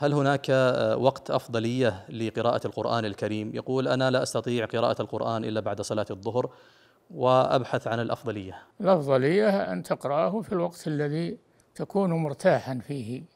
هل هناك آه، وقت أفضلية لقراءة القرآن الكريم يقول أنا لا أستطيع قراءة القرآن إلا بعد صلاة الظهر وأبحث عن الأفضلية الأفضلية أن تقرأه في الوقت الذي تكون مرتاحا فيه